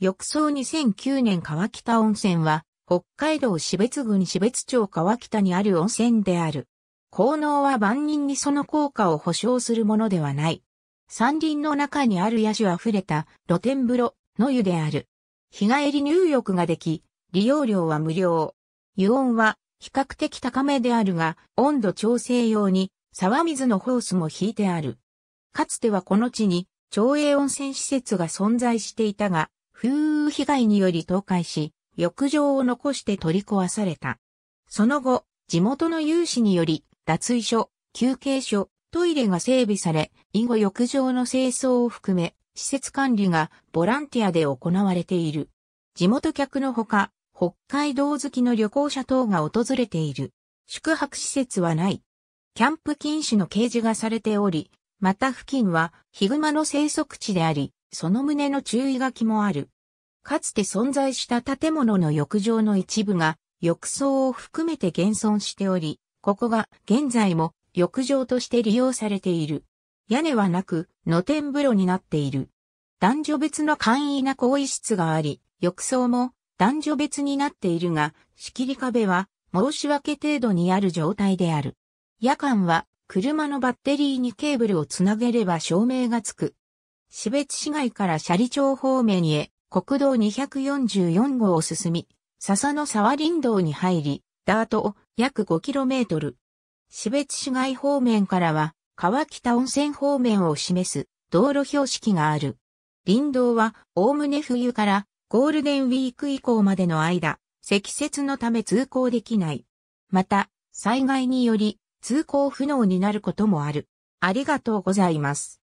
浴槽2009年川北温泉は、北海道標別郡標別町川北にある温泉である。効能は万人にその効果を保証するものではない。山林の中にある野種溢れた露天風呂の湯である。日帰り入浴ができ、利用料は無料。湯温は比較的高めであるが、温度調整用に沢水のホースも引いてある。かつてはこの地に町営温泉施設が存在していたが、風雨被害により倒壊し、浴場を残して取り壊された。その後、地元の有志により、脱衣所、休憩所、トイレが整備され、以後浴場の清掃を含め、施設管理がボランティアで行われている。地元客のほか、北海道好きの旅行者等が訪れている。宿泊施設はない。キャンプ禁止の掲示がされており、また付近はヒグマの生息地であり、その旨の注意書きもある。かつて存在した建物の浴場の一部が、浴槽を含めて現存しており、ここが現在も浴場として利用されている。屋根はなく、露天風呂になっている。男女別の簡易な更衣室があり、浴槽も男女別になっているが、仕切り壁は申し訳程度にある状態である。夜間は車のバッテリーにケーブルをつなげれば照明がつく。標別市街から斜里町方面へ国道244号を進み、笹の沢林道に入り、ダート約 5km。市別市街方面からは川北温泉方面を示す道路標識がある。林道はおおむね冬からゴールデンウィーク以降までの間、積雪のため通行できない。また、災害により通行不能になることもある。ありがとうございます。